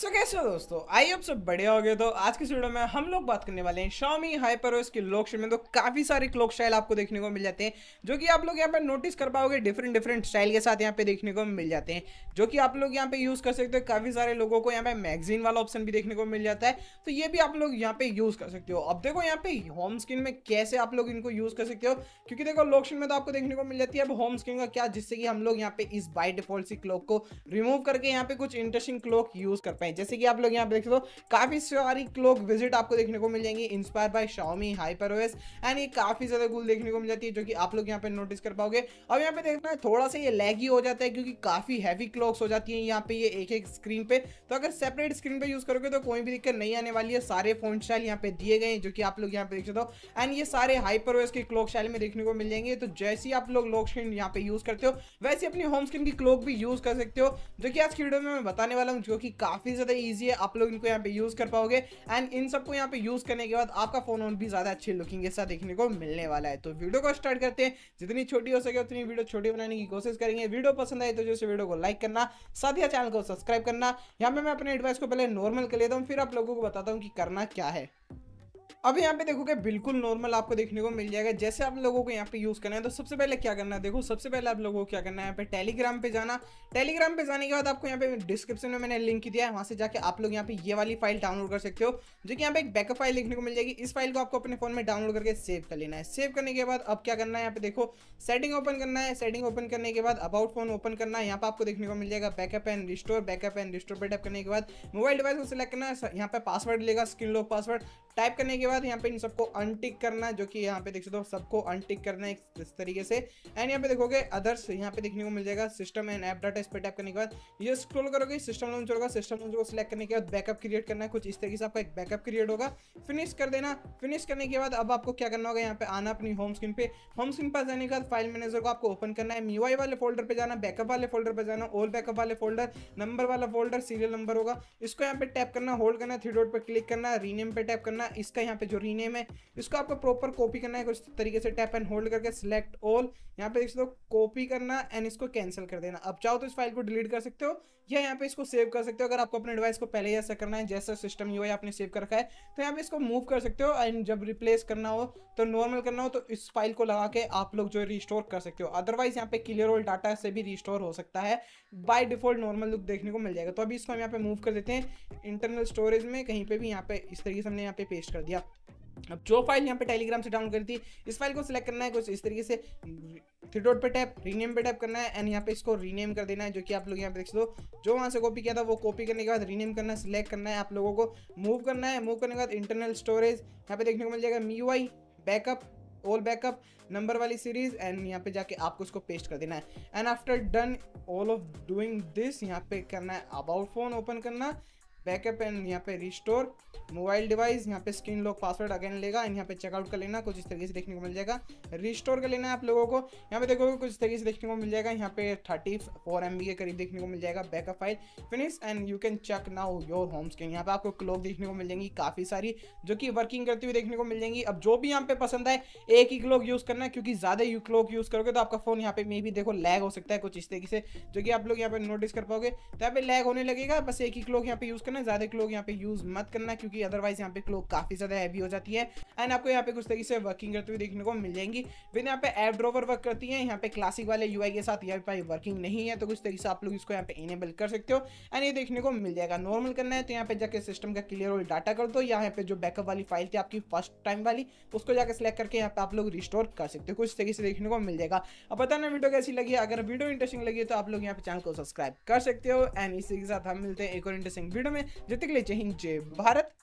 सो so, कैसे हो दोस्तों आई आप सब बढ़िया हो गए तो आज की वीडियो में हम लोग बात करने वाले हैं शामी हाइपर के लोक में तो काफ़ी सारे क्लोक स्टाइल आपको देखने को मिल जाते हैं जो कि आप लोग यहाँ पे नोटिस कर पाओगे डिफरेंट डिफरेंट स्टाइल के साथ यहाँ पे देखने को मिल जाते हैं जो कि आप लोग यहाँ पे यूज़ कर सकते हो काफ़ी सारे लोगों को यहाँ पे मैगजीन वाला ऑप्शन भी देखने को मिल जाता है तो ये भी आप लोग यहाँ पे यूज़ कर सकते हो अब देखो यहाँ पे होम स्क्रीन में कैसे आप लोग इनको यूज़ कर सकते हो क्योंकि देखो लोक स्क्रीन में तो आपको देखने को मिल जाती है अब होम स्क्रीन का क्या जिससे कि हम लोग यहाँ पे इस बाई डिफॉल्ट सी क्लोक को रिमूव करके यहाँ पे कुछ इंटरेस्टिंग क्लोक यूज़ कर पाए हैं जैसे कि आप लोग यहाँ पे देख सकते हो काफ़ी सारी क्लोक विजिट आपको देखने को मिल जाएंगी inspire by Xiaomi hyper OS and ये काफ़ी ज़्यादा गुल देखने को मिल जाती है जो कि आप लोग यहाँ पे नोटिस कर पाओगे अब यहाँ पे देखना है थोड़ा सा ये लैगी हो जाता है क्योंकि काफ़ी हैवी क्लॉक्स हो जाती है यहाँ पे ये एक एक स्क्रीन पे तो अगर सेपरेट स्क्रीन पे यूज़ करोगे तो कोई भी दिक्कत नहीं आने वाली है सारे फोन स्टाइल यहाँ पे दिए गए जो कि आप लोग यहाँ पे देख सकते हो एंड ये सारे हाइपर ओएस के क्लॉक स्टाइल में देखने को मिल जाएंगे तो जैसे ही आप लोग लॉक स्क्रीन यहाँ पे यूज़ करते हो वैसे अपनी होम स्क्रीन की क्लॉक भी यूज़ कर सकते हो जो कि आज की वीडियो में मैं बताने वाला हूँ जो कि काफ़ी इतनी ज़्यादा ईजी है आप लोग इनको यहाँ पे यूज़ कर पाओगे एंड इन सबको यहाँ पे यूज़ करने के बाद आपका फ़ोन ऑन भी ज़्यादा अच्छे लुकिंग ऐसा देखने को मिलने वाला है तो वीडियो को स्टार्ट करते हैं जितनी छोटी हो सके उतनी वीडियो छोटी बनाने की कोशिश करेंगे वीडियो पसंद आए तो जैसे वीडियो को लाइक करना साथ ही चैनल को सब्सक्राइब करना यहाँ पे मैं अपने एडवाइस को पहले नॉर्मल कर लेता हूँ फिर आप लोगों को बताता हूँ कि करना क्या है अब यहाँ पे देखोगे बिल्कुल नॉर्मल आपको देखने को मिल जाएगा जैसे आप लोगों को यहाँ पे यूज़ करना है तो सबसे पहले क्या करना है देखो सबसे पहले आप लोगों को क्या करना है यहाँ पे टेलीग्राम पे जाना टेलीग्राम पे जाने के बाद आपको यहाँ पे डिस्क्रिप्शन में मैंने लिंक दिया है वहाँ से जाके आप लोग यहाँ पे ये वाली फाइल डाउनलोड कर सकते हो जो कि यहाँ पे एक बैकअप फाइल देखने को मिल जाएगी इस फाइल को आपको अपने फोन में डाउनलोड करके सेव कर लेना है सेव करने के बाद अब क्या करना है यहाँ पे देखो सेटिंग ओपन करना है सेटिंग ओपन करने के बाद अबाउट फोन ओपन करना है यहाँ पे आपको देखने को मिल जाएगा backup and restore backup and restore पर करने के बाद मोबाइल डिवाइस को सिलेक्ट करना है यहाँ पे पासवर्ड लेगा स्क्रीन लॉक पासवर्ड टाइप करने के बाद यहाँ पे इन सबको अनटिक करना है जो कि यहाँ पे देख सकते हो सबको अनटिक करना है इस तरीके से एंड यहाँ पे देखोगे अदर्स यहाँ पे देखने को मिल जाएगा सिस्टम एंड ऐप डाटा इस पर टैप करने के बाद ये स्क्रोल करोगे सिस्टम लॉन्च होगा सिस्टम लॉन्च को सिलेक्ट करने के बाद बैकअप क्रिएट करना है कुछ इस तरीके से आपका एक बैकअप क्रिएट होगा फिनिश कर देना फिनिश करने के बाद अब आपको क्या करना होगा यहाँ पे आना अपनी होम स्क्रीन पे होम स्क्रीन पर जाने के बाद फाइल मैनेजर को आपको ओपन करना है मीवाई वाले फोल्डर पर जाना बैकअप वाले फोल्डर पर जाना ओल बैकअप वाले फोल्डर नंबर वाला फोल्डर सीरियल नंबर होगा इसको यहाँ पे टैप करना होल्ड करना थ्री डॉट पर क्लिक करना रीनेम पर टैप करना इसका यहाँ पे जो रीनेम है इसको आपको प्रॉपर कॉपी करना है कुछ तरीके से टैप एंड होल्ड करके सिलेक्ट ऑल यहाँ पे देख सकते हो कॉपी करना एंड इसको कैंसिल कर देना अब चाहो तो इस फाइल को डिलीट कर सकते हो या यहाँ पे इसको सेव कर सकते हो अगर आपको अपने डिवाइस को पहले जैसा करना है जैसा सिस्टम यू आपने सेव कर रखा है तो यहाँ पे इसको मूव कर सकते हो एंड जब रिप्लेस करना हो तो नॉर्मल करना हो तो इस फाइल को लगा के आप लोग जो रिस्टोर कर सकते हो अदरवाइज यहाँ पे क्लियर ऑल डाटा से भी रिस्टोर हो सकता है बाई डिफॉल्ट नॉर्मल लुक देखने को मिल जाएगा तो अभी इसको हम यहाँ पे मूव कर देते हैं इंटरनल स्टोरेज में कहीं पे भी यहाँ पे इस तरीके से हमने यहाँ पे पेस्ट कर दिया अब जो फाइल यहाँ पे टेलीग्राम से डाउनलोड करी थी इस फाइल को सिलेक्ट करना है कुछ इस तरीके से थ्री डॉट पे टैप रीनेम पे टैप करना है एंड यहाँ पे इसको रीनेम कर देना है जो कि आप लोग यहाँ पे देख सकते हो जो वहाँ से कॉपी किया था वो कॉपी करने के बाद रीनेम करना है सिलेक्ट करना है आप लोगों को मूव करना है मूव करने के बाद इंटरनल स्टोरेज यहाँ पे देखने को मिल जाएगा Mi backup all backup number वाली सीरीज एंड यहाँ पे जाके आपको उसको पेस्ट कर देना है and after done all of doing this यहाँ पे करना है अबाउट फोन ओपन करना बैकअप एंड यहाँ पे रिस्टोर मोबाइल डिवाइस यहाँ पे स्क्रीन लॉक पासवर्ड अगेन लेगा एंड यहाँ पे चेकआउट कर लेना कुछ इस तरीके से देखने को मिल जाएगा रिस्टोर कर लेना है आप लोगों को यहाँ पे देखोगे कुछ इस तरीके से देखने को मिल जाएगा यहाँ पे थर्टी फोर एम के करीब देखने को मिल जाएगा backup file finish and you can check now your home screen यहाँ पे आपको क्लोक देखने को मिल जाएगी काफ़ी सारी जो कि वर्किंग करती हुई देखने को मिल जाएगी अब जो भी यहाँ पे पसंद आए एक ही क्लॉक यूज़ करना है क्योंकि ज़्यादा यू क्लोक यूज़ करोगे तो आपका फ़ोन यहाँ पे मे भी देखो लैग हो सकता है कुछ इस तरीके से जो कि आप लोग यहाँ पे नोटिस कर पाओगे तो यहाँ पे लैग होने लगेगा बस एक ही क्लोक यहाँ पे यूज़ करना ज़्यादा क्लोक यहाँ पे यूज़ मत करना क्योंकि अदरवाइज यहाँ पे क्लोक काफ़ी ज़्यादा हैवी हो जाती है एंड आपको यहाँ पे कुछ तरीके से वर्किंग करते हुए देखने को मिल जाएंगी फिर यहाँ पे एप ड्रोवर वर्क करती है यहाँ पे क्लासिक वाले यू के साथ यहाँ पे वर्किंग नहीं है तो कुछ तरीके से आप लोग इसको यहाँ पे इनेबल कर सकते हो एंड ये देखने को मिल जाएगा नॉर्मल करना है तो यहाँ पे जाकर सिस्टम का क्लियर और डाटा कर दो यहाँ पे जो बैकअप वाली फाइल थी आपकी फर्स्ट टाइम वाली उसको जाकर सेलेक्ट करके यहाँ पे आप लोग रिस्टोर कर सकते हो कुछ तरीके से देखने को मिल जाएगा अब बताना वीडियो कैसी लगी अगर वीडियो इंटरेस्टिंग लगी तो आप लोग यहाँ पे चैनल को सब्सक्राइब कर सकते हो एंड इसी के साथ हम मिलते हैं एक और इंटरेस्टिंग वीडियो में में जतिक भारत